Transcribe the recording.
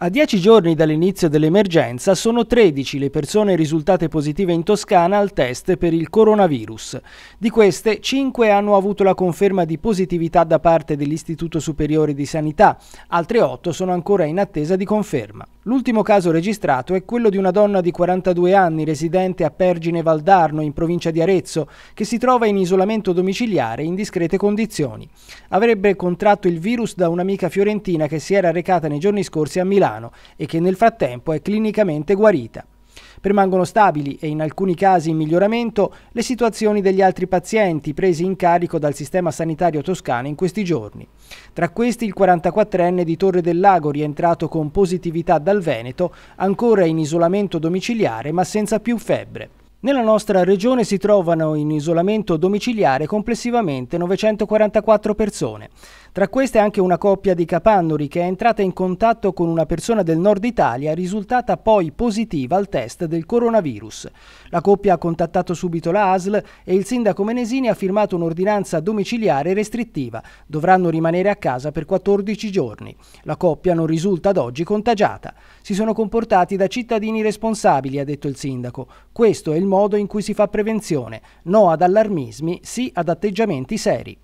A dieci giorni dall'inizio dell'emergenza sono 13 le persone risultate positive in Toscana al test per il coronavirus. Di queste, 5 hanno avuto la conferma di positività da parte dell'Istituto Superiore di Sanità, altre 8 sono ancora in attesa di conferma. L'ultimo caso registrato è quello di una donna di 42 anni residente a Pergine Valdarno in provincia di Arezzo che si trova in isolamento domiciliare in discrete condizioni. Avrebbe contratto il virus da un'amica fiorentina che si era recata nei giorni scorsi a Milano e che nel frattempo è clinicamente guarita. Permangono stabili e in alcuni casi in miglioramento le situazioni degli altri pazienti presi in carico dal sistema sanitario toscano in questi giorni. Tra questi il 44enne di Torre del Lago rientrato con positività dal Veneto, ancora in isolamento domiciliare ma senza più febbre. Nella nostra regione si trovano in isolamento domiciliare complessivamente 944 persone. Tra queste anche una coppia di capannori che è entrata in contatto con una persona del nord Italia risultata poi positiva al test del coronavirus. La coppia ha contattato subito la ASL e il sindaco Menesini ha firmato un'ordinanza domiciliare restrittiva. Dovranno rimanere a casa per 14 giorni. La coppia non risulta ad oggi contagiata. Si sono comportati da cittadini responsabili, ha detto il sindaco. Questo è il modo modo in cui si fa prevenzione, no ad allarmismi, sì ad atteggiamenti seri.